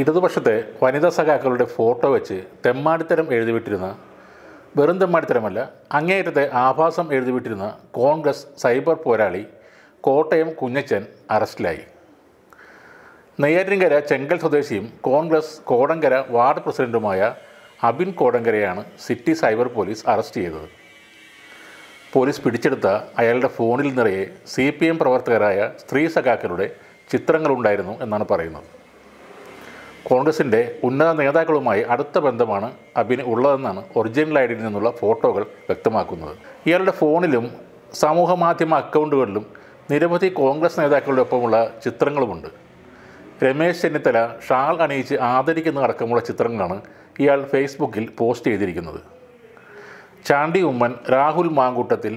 ഇടതുപക്ഷത്തെ വനിതാ സഖാക്കളുടെ ഫോട്ടോ വെച്ച് തെമ്മാടിത്തരം എഴുതിവിട്ടിരുന്ന വെറും തെമ്മാടിത്തരമല്ല അങ്ങേയറ്റത്തെ ആഭാസം എഴുതിവിട്ടിരുന്ന കോൺഗ്രസ് സൈബർ പോരാളി കോട്ടയം കുഞ്ഞച്ചൻ അറസ്റ്റിലായി നെയ്യാറ്റിൻകര ചെങ്കൽ സ്വദേശിയും കോൺഗ്രസ് കോടങ്കര വാർഡ് പ്രസിഡന്റുമായ അബിൻ കോടങ്കരയാണ് സിറ്റി സൈബർ പോലീസ് അറസ്റ്റ് ചെയ്തത് പോലീസ് പിടിച്ചെടുത്ത അയാളുടെ ഫോണിൽ നിറയെ സി പി എം പ്രവർത്തകരായ സ്ത്രീ സഖാക്കളുടെ ചിത്രങ്ങളുണ്ടായിരുന്നു എന്നാണ് പറയുന്നത് കോൺഗ്രസിൻ്റെ ഉന്നത നേതാക്കളുമായി അടുത്ത ബന്ധമാണ് അബിന് ഉള്ളതെന്നാണ് ഒറിജിനൽ ഐ ഡിയിൽ നിന്നുള്ള ഫോട്ടോകൾ വ്യക്തമാക്കുന്നത് ഇയാളുടെ ഫോണിലും സമൂഹ മാധ്യമ അക്കൗണ്ടുകളിലും നിരവധി കോൺഗ്രസ് നേതാക്കളുടെ ഒപ്പമുള്ള ചിത്രങ്ങളുമുണ്ട് രമേശ് ചെന്നിത്തല ഷാൾ അണിയിച്ച് ആദരിക്കുന്ന അടക്കമുള്ള ചിത്രങ്ങളാണ് ഇയാൾ ഫേസ്ബുക്കിൽ പോസ്റ്റ് ചെയ്തിരിക്കുന്നത് ചാണ്ടി ഉമ്മൻ രാഹുൽ മാങ്കൂട്ടത്തിൽ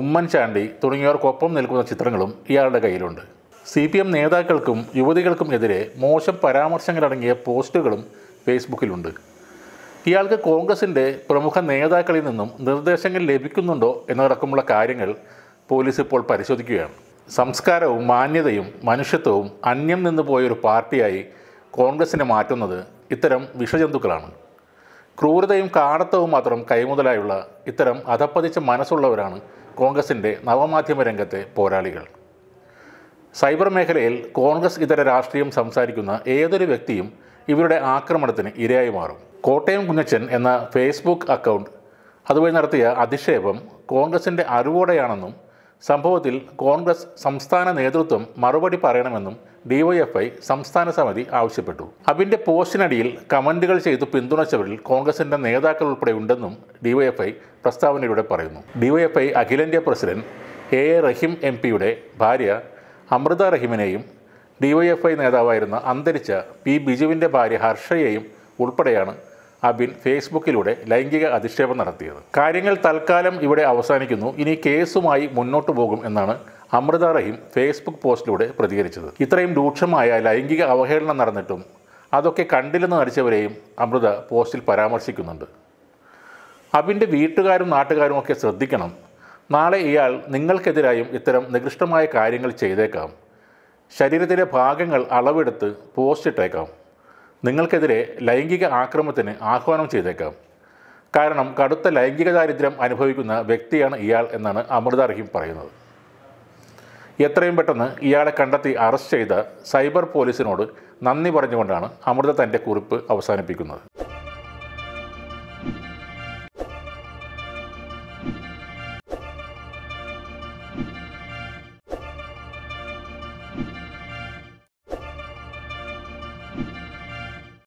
ഉമ്മൻചാണ്ടി തുടങ്ങിയവർക്കൊപ്പം നിൽക്കുന്ന ചിത്രങ്ങളും ഇയാളുടെ കയ്യിലുണ്ട് സി പി എം നേതാക്കൾക്കും യുവതികൾക്കും എതിരെ മോശം പരാമർശങ്ങളടങ്ങിയ പോസ്റ്റുകളും ഫേസ്ബുക്കിലുണ്ട് ഇയാൾക്ക് കോൺഗ്രസിൻ്റെ പ്രമുഖ നേതാക്കളിൽ നിന്നും നിർദ്ദേശങ്ങൾ ലഭിക്കുന്നുണ്ടോ എന്നതടക്കമുള്ള കാര്യങ്ങൾ പോലീസ് ഇപ്പോൾ പരിശോധിക്കുകയാണ് സംസ്കാരവും മാന്യതയും മനുഷ്യത്വവും അന്യം നിന്ന് പോയൊരു പാർട്ടിയായി കോൺഗ്രസിനെ മാറ്റുന്നത് ഇത്തരം വിഷജന്തുക്കളാണ് ക്രൂരതയും കാണത്തവും മാത്രം കൈമുതലായുള്ള ഇത്തരം അധപ്പതിച്ച മനസ്സുള്ളവരാണ് കോൺഗ്രസിൻ്റെ നവമാധ്യമ രംഗത്തെ പോരാളികൾ സൈബർ മേഖലയിൽ കോൺഗ്രസ് ഇതര രാഷ്ട്രീയം സംസാരിക്കുന്ന ഏതൊരു വ്യക്തിയും ഇവരുടെ ആക്രമണത്തിന് ഇരയായി മാറും കോട്ടയം കുഞ്ഞച്ചൻ എന്ന ഫേസ്ബുക്ക് അക്കൗണ്ട് അതുവഴി നടത്തിയ അധിക്ഷേപം കോൺഗ്രസിൻ്റെ അറിവോടെയാണെന്നും സംഭവത്തിൽ കോൺഗ്രസ് സംസ്ഥാന നേതൃത്വം മറുപടി പറയണമെന്നും ഡിവൈഎഫ്ഐ സംസ്ഥാന സമിതി ആവശ്യപ്പെട്ടു അബിൻ്റെ പോസ്റ്റിനടിയിൽ കമൻറ്റുകൾ ചെയ്തു പിന്തുണച്ചവരിൽ കോൺഗ്രസിൻ്റെ നേതാക്കൾ ഉണ്ടെന്നും ഡിവൈഎഫ്ഐ പ്രസ്താവനയിലൂടെ പറയുന്നു ഡിവൈഎഫ്ഐ അഖിലേന്ത്യാ president A A Rahim M പിയുടെ ഭാര്യ അമൃത റഹിമിനെയും ഡിവൈഎഫ്ഐ നേതാവായിരുന്ന അന്തരിച്ച പി ബിജുവിൻ്റെ ഭാര്യ ഹർഷയെയും ഉൾപ്പെടെയാണ് അബിൻ ഫേസ്ബുക്കിലൂടെ ലൈംഗിക അധിക്ഷേപം നടത്തിയത് കാര്യങ്ങൾ തൽക്കാലം ഇവിടെ അവസാനിക്കുന്നു ഇനി കേസുമായി മുന്നോട്ടു പോകും എന്നാണ് അമൃത റഹീം ഫേസ്ബുക്ക് പോസ്റ്റിലൂടെ പ്രതികരിച്ചത് ഇത്രയും രൂക്ഷമായ ലൈംഗിക അവഹേളനം നടന്നിട്ടും അതൊക്കെ കണ്ടില്ലെന്ന് നടിച്ചവരെയും അമൃത പോസ്റ്റിൽ പരാമർശിക്കുന്നുണ്ട് അബിൻ്റെ വീട്ടുകാരും നാട്ടുകാരും ഒക്കെ ശ്രദ്ധിക്കണം നാളെ ഇയാൾ നിങ്ങൾക്കെതിരായും ഇത്തരം നികൃഷ്ടമായ കാര്യങ്ങൾ ചെയ്തേക്കാം ശരീരത്തിലെ ഭാഗങ്ങൾ അളവെടുത്ത് പോസ്റ്റിട്ടേക്കാം നിങ്ങൾക്കെതിരെ ലൈംഗിക ആക്രമത്തിന് ആഹ്വാനം ചെയ്തേക്കാം കാരണം കടുത്ത ലൈംഗിക ദാരിദ്ര്യം അനുഭവിക്കുന്ന വ്യക്തിയാണ് ഇയാൾ എന്നാണ് അമൃത റഹീം പറയുന്നത് എത്രയും പെട്ടെന്ന് ഇയാളെ കണ്ടെത്തി അറസ്റ്റ് ചെയ്ത സൈബർ പോലീസിനോട് നന്ദി പറഞ്ഞുകൊണ്ടാണ് അമൃത തൻ്റെ കുറിപ്പ് അവസാനിപ്പിക്കുന്നത്